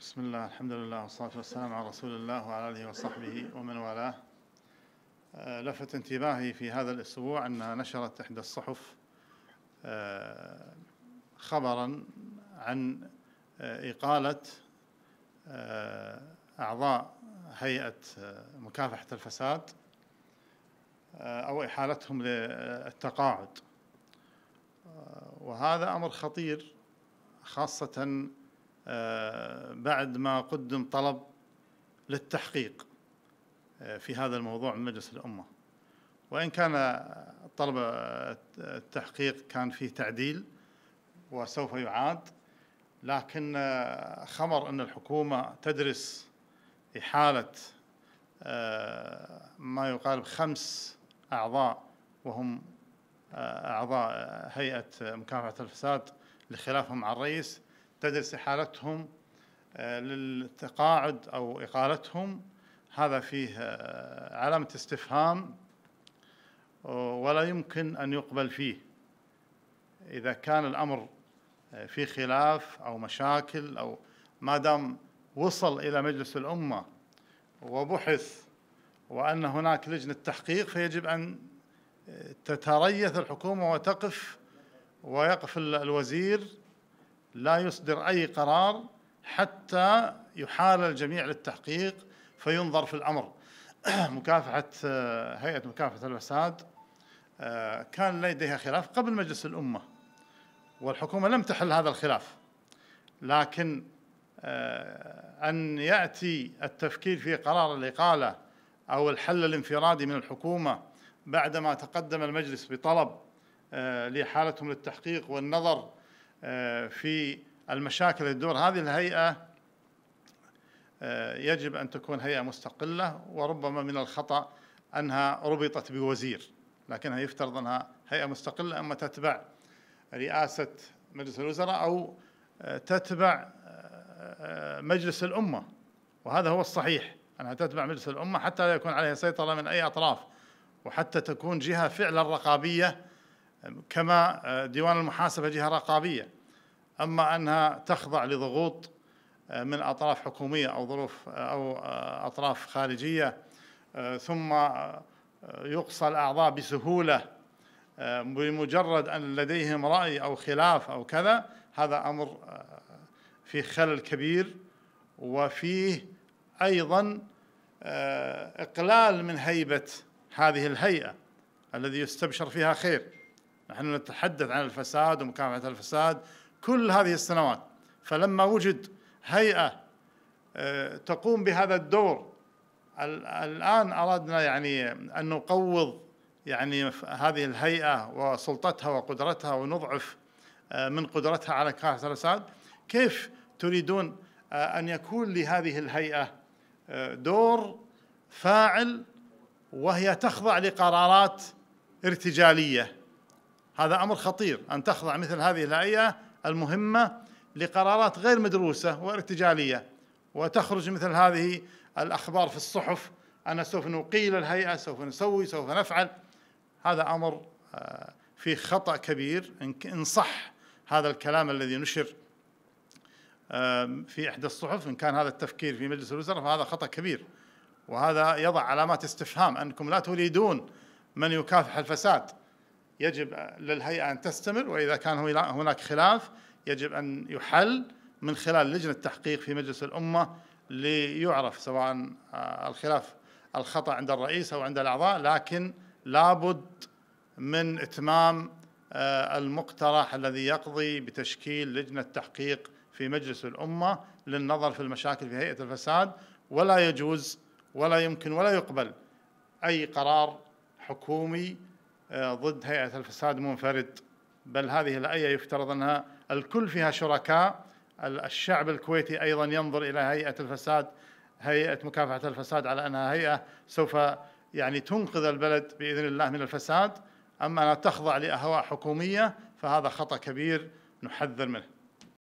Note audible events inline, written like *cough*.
بسم الله الحمد لله والصلاة والسلام على رسول الله وعلى آله وصحبه ومن والاه آه، لفت انتباهي في هذا الأسبوع أن نشرت إحدى الصحف آه، خبرا عن آه، إقالة أعضاء هيئة مكافحة الفساد أو إحالتهم للتقاعد وهذا أمر خطير خاصة آه، بعد ما قدم طلب للتحقيق آه، في هذا الموضوع من مجلس الأمة وإن كان طلب التحقيق كان فيه تعديل وسوف يعاد لكن آه، خمر أن الحكومة تدرس إحالة ما يقارب خمس أعضاء وهم أعضاء هيئة مكافحة الفساد لخلافهم مع الرئيس تدرس حالتهم آه، للتقاعد او اقالتهم هذا فيه آه، علامه استفهام ولا يمكن ان يقبل فيه اذا كان الامر آه، في خلاف او مشاكل او ما دام وصل الى مجلس الامه وبحث وان هناك لجنه تحقيق فيجب ان تتريث الحكومه وتقف ويقف الوزير لا يصدر أي قرار حتى يحال الجميع للتحقيق فينظر في الأمر *clears throat* مكافحة آه، هيئة مكافحة الفساد آه، كان لديها خلاف قبل مجلس الأمة والحكومة لم تحل هذا الخلاف لكن آه، أن يأتي التفكير في قرار الإقالة أو الحل الانفرادي من الحكومة بعدما تقدم المجلس بطلب لحالتهم للتحقيق والنظر آه، في المشاكل الدور تدور هذه الهيئة آه، يجب أن تكون هيئة مستقلة وربما من الخطأ أنها ربطت بوزير لكنها يفترض أنها هيئة مستقلة أما تتبع رئاسة مجلس الوزراء أو آه، تتبع مجلس الأمة وهذا هو الصحيح أنها تتبع مجلس الأمة حتى لا يكون عليها سيطرة من أي أطراف وحتى تكون جهة فعلا رقابية كما ديوان المحاسبة جهة رقابية أما أنها تخضع لضغوط آه، من أطراف حكومية أو ظروف آه، أو آه، أطراف خارجية ثم يقصى الأعضاء بسهولة بمجرد أن لديهم رأي أو خلاف أو كذا هذا أمر فيه خلل كبير وفيه أيضا إقلال من هيبة هذه الهيئة الذي يستبشر فيها خير نحن نتحدث عن الفساد ومكافحة الفساد كل هذه السنوات فلما وجد هيئة آه، تقوم بهذا الدور الآن أردنا يعني أن نقوض يعني هذه الهيئة وسلطتها وقدرتها ونضعف آه، من قدرتها على كافة الأساد كيف تريدون آه، أن يكون لهذه الهيئة دور فاعل وهي تخضع لقرارات ارتجالية هذا أمر خطير أن تخضع مثل هذه الهيئة المهمة لقرارات غير مدروسة وارتجالية وتخرج مثل هذه الأخبار في الصحف أنا سوف نقيل الهيئة سوف نسوي سوف نفعل هذا أمر آه، فيه خطأ كبير إن صح هذا الكلام الذي نشر في إحدى الصحف إن كان هذا التفكير في مجلس الوزراء فهذا خطأ كبير وهذا يضع علامات استفهام أنكم لا تريدون من يكافح الفساد يجب للهيئة أن تستمر وإذا كان هناك خلاف يجب أن يحل من خلال لجنة تحقيق في مجلس الأمة ليعرف سواء آه، الخلاف الخطأ عند الرئيس أو عند الأعضاء لكن لابد من إتمام آه، المقترح الذي يقضي بتشكيل لجنة تحقيق في مجلس الأمة للنظر في المشاكل في هيئة الفساد ولا يجوز ولا يمكن ولا يقبل أي قرار حكومي آه، ضد هيئة الفساد منفرد بل هذه الآية يفترض أنها الكل فيها شركاء الشعب الكويتي أيضا ينظر إلى هيئة الفساد هيئة مكافحة الفساد على أنها هيئة سوف يعني تنقذ البلد بإذن الله من الفساد أما أنها تخضع لأهواء حكومية فهذا خطأ كبير نحذر منه